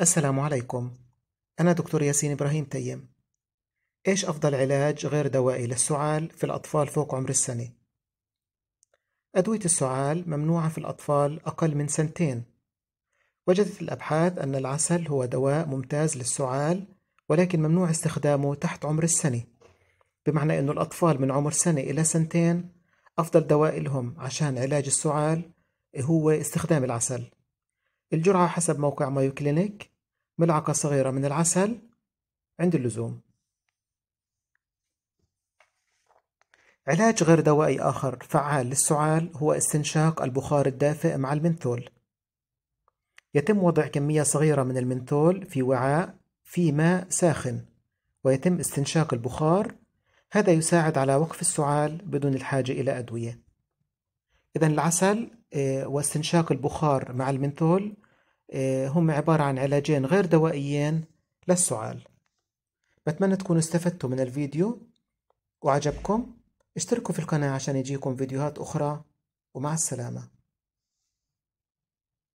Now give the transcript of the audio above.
السلام عليكم أنا دكتور ياسين إبراهيم تيم إيش أفضل علاج غير دوائي للسعال في الأطفال فوق عمر السنة؟ أدوية السعال ممنوعة في الأطفال أقل من سنتين وجدت الأبحاث أن العسل هو دواء ممتاز للسعال ولكن ممنوع استخدامه تحت عمر السنة بمعنى أن الأطفال من عمر سنة إلى سنتين أفضل دواء لهم عشان علاج السعال هو استخدام العسل الجرعة حسب موقع مايو كلينيك ملعقة صغيرة من العسل عند اللزوم علاج غير دوائي آخر فعال للسعال هو استنشاق البخار الدافئ مع المنثول يتم وضع كمية صغيرة من المنثول في وعاء في ماء ساخن ويتم استنشاق البخار هذا يساعد على وقف السعال بدون الحاجة إلى أدوية إذا العسل آه، واستنشاق البخار مع المنثول آه، هم عبارة عن علاجين غير دوائيين للسعال بتمنى تكونوا استفدتوا من الفيديو وعجبكم اشتركوا في القناة عشان يجيكم فيديوهات أخرى ومع السلامة